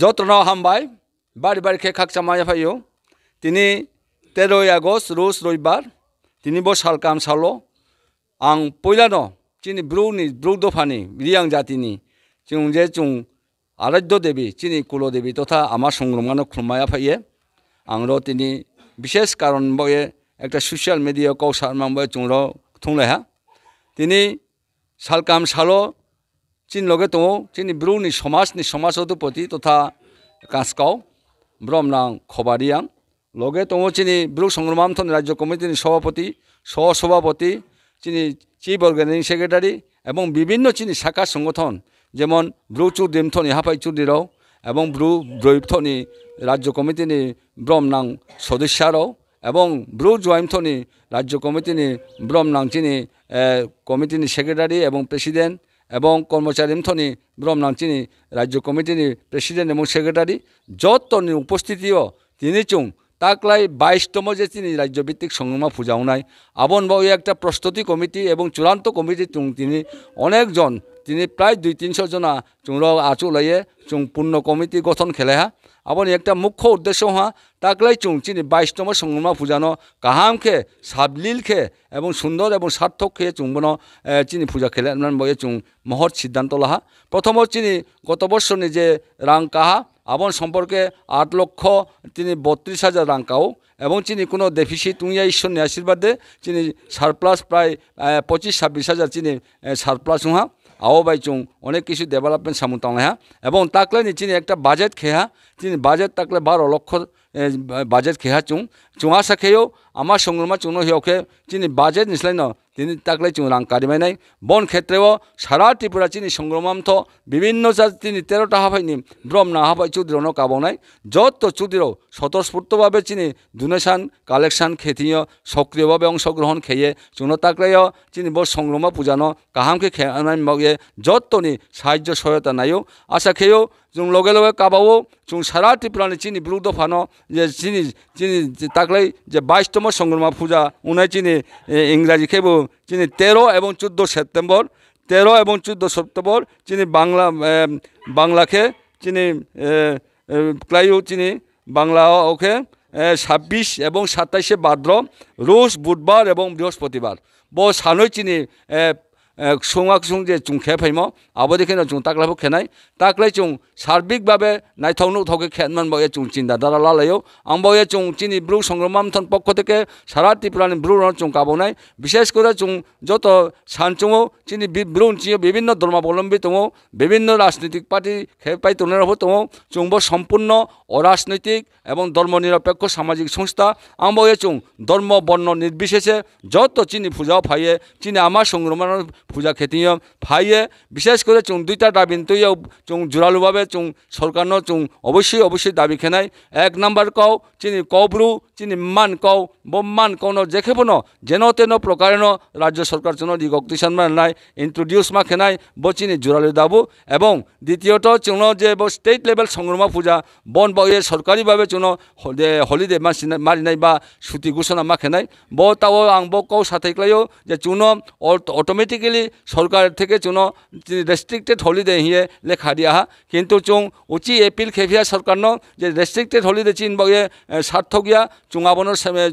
যত্ন হামবাই বাড়ি বাড়ি খেয়ে খাক চামাই ফাইও তিনি তেরোই আগস্ট রোজ রবিবার তিনি বো কাম সালো আং পয়লানো চিনি ব্রৌনি ব্রৌ দফানি রিয়াং জাতি চুং যে চুং আরাধ্য দেবী চিনি কুলো দেবী তথা আমার সংগ্রমানো খুলমায়া ফাইয়ে আংরো তিনি বিশেষ কারণ বয়ে একটা সোশ্যাল মিডিয়া কৌশল মাংবয়ে চুংর থুংলাইহা তিনি সালকাম সালো चिन लगे तो चिन ब्रू সমাজ নি সমাজ অধিপতি তথা तथा कास्काव ब्रह्मनांग खबारियांग লগে তো चिनी ब्रू সংগ্রামথন রাজ্য राज्य कमिटी सभापति सहसभापति চিনি চিফ অর্গানাইজিং সেক্রেটারি এবং বিভিন্ন চিনি শাখা সংগঠন যেমন ব্রু চুর ইহাফাই চুর দিরও এবং ব্রু ব্রৈবথনি রাজ্য কমিটিনি ব্রহ্মনাং সদস্যারও এবং ব্রু জয়েমথনি রাজ্য কমিটিনি ব্রহ্মনাং চিনি কমিটিনি সেক্রেটারি এবং প্রেসিডেন্ট এবং কর্মচারী এমথনি ব্রহ্মনামচিনি রাজ্য কমিটিনি প্রেসিডেন্ট এবং সেক্রেটারি যতনি উপস্থিতিও তিনি চুং তাকলাই বাইশতম যে তিনি রাজ্যভিত্তিক সংগ্রামা পূজা নাই আবন বাবু একটা প্রস্তুতি কমিটি এবং চূড়ান্ত কমিটি চুং তিনি অনেকজন তিনি প্রায় দুই তিনশো জনা চুং আচু লইয়ে চুং পূর্ণ কমিটি গঠন খেলেহা আবার একটা মুখ্য উদ্দেশ্য হওয়া তাকলাই চুংচিনি বাইশতম সংগ্রমা পূজানো কাহাম খে সাবলীল খে এবং সুন্দর এবং সার্থক খেয়ে চুংবন চিনি পূজা খেলে বইয়ে চুং মহৎ সিদ্ধান্ত লহা প্রথম চিনি গত বছর নিজে রাং কাহা আবন সম্পর্কে আট লক্ষ তিনি বত্রিশ হাজার কাউ এবং চিনি কোনো দেফিসি তুইয়া ঈশ্বর দে চিনি সারপ্লাস প্রায় পঁচিশ ছাব্বিশ হাজার চিনি সারপ্লাস উহা আও বাইচুং অনেক কিছু ডেভেলপমেন্ট সামুতাং হ্যাঁ এবং তাকলে নিচিনি একটা বাজেট খেয়া তিনি বাজেট তাকলে বারো লক্ষ বাজেট খেয়া চুং চুঙা সাখেও আমার সংগ্রমা চুনো হিয়কে তিনি বাজেট নিসলাই ন তিনি তাকলে চুরাঙ্কারি নাই বন ক্ষেত্রেও সারা ত্রিপুরা চিনি সংগ্রমান্থ বিভিন্ন তিনি তেরোটা হাফাইনি ব্রহ্ম না হাফাই চুদির ন নাই যত চুদিরও স্বতঃস্ফূর্তভাবে চিনি ডোনেশন কালেকশন খেতিও সক্রিয়ভাবে অংশগ্রহণ খেয়ে চুন তাকলেও চিনি ব সংগ্রম পূজানো কাহামকে খেয়ে যত নি সাহায্য সহায়তা নাইও আশা খেয়েও যুম লগে লগে কাবাও जों সারা टिप्रानि চিনি बिरुद्ध फानो যে চিনি চিনি তাকলেই যে বাইশতম সংগ্রমা পূজা उनाय চিনি ইংরাজি खेबो যিনি তেরো এবং চোদ্দ সেপ্টেম্বর তেরো এবং চোদ্দ সেপ্টেম্বর যিনি বাংলা বাংলাকে যিনি ক্লাইউ যিনি বাংলা ওকে ছাব্বিশ এবং সাতাইশে ভাদ্র রুশ বুধবার এবং বৃহস্পতিবার ব সানৈ চিনি সুঙাক সুং যে চুং খে ফাইম আবদি খেন চুং তাকলাব খেনাই তাকলাই চুং সার্বিকভাবে নাইথাউনু থাকে খেনমান বয়ে চুং চিন্তা দ্বারা লালায়ও আমি চুং চিনি ব্রু সংগ্রামথন পক্ষ থেকে সারা ত্রিপুরানি ব্রু চুং কাবনাই বিশেষ করে চুং যত সানচুঙও চিনি ব্রু চিও বিভিন্ন ধর্মাবলম্বী তঙ বিভিন্ন রাজনৈতিক পার্টি খে পাই তনেরব তঙ চুংব সম্পূর্ণ অরাজনৈতিক এবং ধর্মনিরপেক্ষ সামাজিক সংস্থা আমি বয়ে চুং ধর্ম বর্ণ নির্বিশেষে যত চিনি পূজাও ফাইয়ে চিনি আমার সংগ্রাম পূজা খেতে ফাইয়ে বিশেষ করে চুং দুইটা দাবি তুইয়ে চুং জোরালোভাবে চুং সরকার চুং অবশ্যই অবশ্যই দাবি খেনাই এক নাম্বার কও চিনি কবরু চিনি মান কও বোম্মান কনো জেখেব ন যেন তেন প্রকারেণ রাজ্য সরকার চুন দি গক্তি সন্মান নাই ইন্ট্রোডিউস মা খেনাই ব চিনি জোরালো দাবু এবং দ্বিতীয়ত চুন যে ব স্টেট লেভেল সংগ্রমা পূজা বন বয়ে সরকারিভাবে চুন হলিডে মারি নাই বা সুতি ঘোষণা মা খেনাই ব তাও আং বো কও সাথে যে চুন অটোমেটিক্যালি সরকার থেকে চুনো রেস্ট্রিক্টেড হলিডে হিয়ে লেখা দিয়া কিন্তু চুং উচি এপিল খেভিয়া সরকার ন যে রেস্ট্রিক্টেড হলিডে চিন বগে সার্থক গিয়া চুঙাবন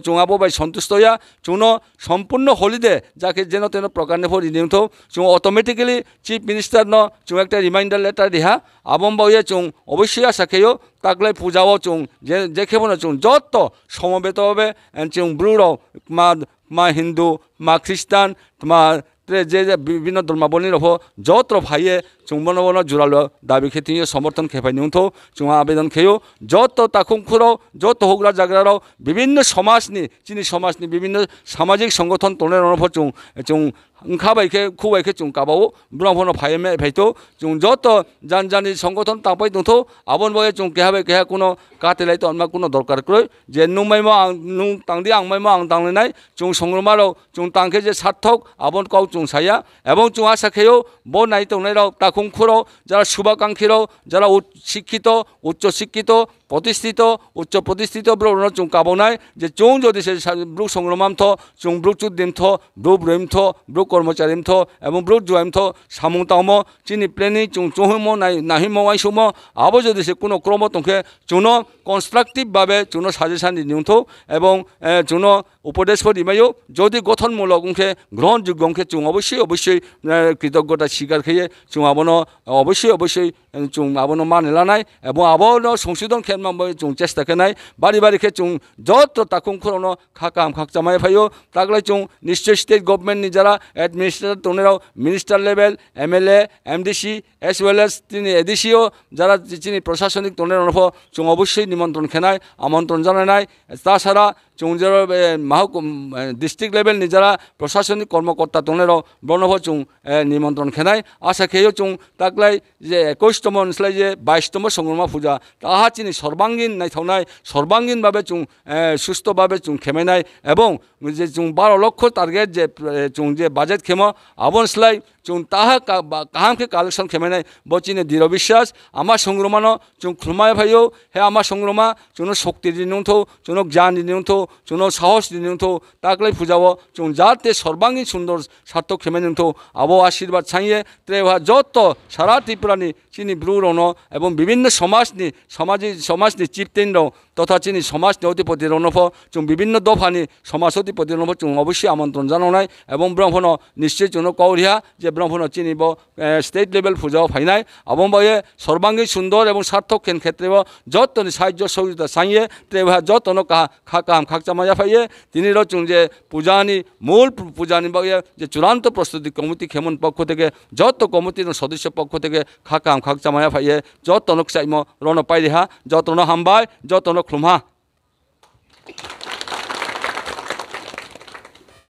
চুঙাবো বাই সন্তুষ্ট হইয়া চুনো সম্পূর্ণ হলিডে যাকে যেন তেন প্রকার নেব রিনিউ চুং অটোমেটিক্যালি চিফ মিনিস্টার ন চুং একটা রিমাইন্ডার লেটার দিহা আবম বগে চুং অবশ্যই সাখেও তাকলে পূজাও চুং যে যে খেব না চুং যত সমবেতভাবে চুং ব্রুড় মা মা হিন্দু মা খ্রিস্টান মা যে যে বিভিন্ন ধর্মাবলী রহ যত্র ভাইয়ে চুম্বন বন জুড়ালো দাবি খেতে সমর্থন খেপাই নিউথো চুয়া আবেদন খেয়েও যত তাকুমখুরাও যত হোগলা জাগরারাও বিভিন্ন সমাজ নি চিনি সমাজ নি বিভিন্ন সামাজিক সংগঠন তোলের অনুভব চুং চুং খাবা ইখে খুবা ইখে চুং কাবাও ব্রহ্মণ ফাই মে ফাইতো চুং যত জান জানি সংগঠন তাপাই দোথো আবন বয়ে চুং কেহাবে কেহা কোনো কাতে লাই তো অনমা কোনো দরকার করে যে নুমাইম আং নু আংমাইম আং তাংলে নাই চুং সংগ্রমারও চুং তাংখে যে সার্থক আবন কাউ চুং সাইয়া এবং চুং আশা খেয়েও ব নাই তংনাইরাও তাকুং খুরও যারা শুভাকাঙ্ক্ষীরাও যারা শিক্ষিত উচ্চ শিক্ষিত প্রতিষ্ঠিত উচ্চ প্রতিষ্ঠিত ব্রণ চুং কাবনায় যে চুং যদি সে ব্রুক সংগ্রমামথ চুং ব্রুক চুদ্দিমথ ব্রু ব্রহিমথ ব্রুক কর্মচারীমথ এবং ব্রু জুয়ামথ সামুতাম চিনি প্লেনি চুং চুহম নাই নাহিম ওয়াইসুম আবো যদি সে কোনো ক্রম তোকে চুন কনস্ট্রাকটিভভাবে চুন সাজেশান নিউথ এবং চুন উপদেশ করিমায়ও যদি গঠনমূলক অংশে গ্রহণযোগ্য অংশে চুং অবশ্যই অবশ্যই কৃতজ্ঞতা স্বীকার খেয়ে চুং আবন অবশ্যই অবশ্যই চুং আবন মানে নাই এবং আবন সংশোধন ক্ষেত্রে 한망법이 좀 제스다 그나이 바리바리 좀 저또 তাকুম খরনো খাকাম খাকচামাই ভাইও তাগলে চুং নিশ্চয় স্টেট গভর্নমেন্ট নি যারা অ্যাডমিনিস্ট্রেটর তোনেরাও minister level MLA MDC as well as তিনি এডিসিও যারা যিনি প্রশাসনিক তোনের অনুভব চুং অবশ্যই নিমন্ত্রণ খেনায় আমন্ত্রণ জানায় তাছাড়া চৌজার মাহক ডিস্ট্রিক্ট লেভেল নিজেরা প্রশাসনিক কর্মকর্তা তনেরও ব্রণভ চৌ নিমন্ত্রণ খেনাই আশা খেয়েও চৌ তাকলাই যে একুশতম নিসলাই যে বাইশতম সংগ্রমা পূজা তাহা চিনি সর্বাঙ্গীন নাইথাওনায় সর্বাঙ্গীনভাবে চৌ সুস্থভাবে চুং খেমে নাই এবং যে চুং বারো লক্ষ টার্গেট যে চুং যে বাজেট খেম আবনসলাই চুং তাহা কাহামকে কালেকশন খেমে নেয় বচি নে দৃঢ় বিশ্বাস আমার সংগ্রমান চুং খুলমায় ভাইও হে আমার সংগ্রমা চুন শক্তি দিনুথো চুন জ্ঞান দিনুথো চুন সাহস দিনুথো তাকলে ফুজাও চুং যাতে সর্বাঙ্গীন সুন্দর সার্থক খেমে নিথো আবো আশীর্বাদ ছাইয়ে ত্রেভা যত সারা ত্রিপুরানী চিনি ব্রুরণ এবং বিভিন্ন সমাজ সমাজ সমাজ চিপতেন্দ্র তথা চিনি সমাজ অধিপতি রণফ চুম বিভিন্ন দফা নি সমাজ অধিপতি রণফ চুম অবশ্যই আমন্ত্রণ নাই এবং ব্রহ্মণ নিশ্চয় চুন কৌরিয়া যে ব্রহ্মণ চিনি স্টেট লেভেল পূজাও নাই এবং বয়ে সর্বাঙ্গী সুন্দর এবং সার্থক খেন ক্ষেত্রে যতন সাহায্য সহযোগিতা সাইয়ে যত যতন কাহা খা কাহাম খাক চা মাজা ফাইয়ে তিনি র রচুন যে পূজানি মূল পূজানি বা যে চূড়ান্ত প্রস্তুতি কমিটি খেমন পক্ষ থেকে যত কমিটির সদস্য পক্ষ থেকে খা কাহাম আমাক জামাই ভাইয়ে যত তনক চাই মন পাই দিহা যত তন সাম্বাই যত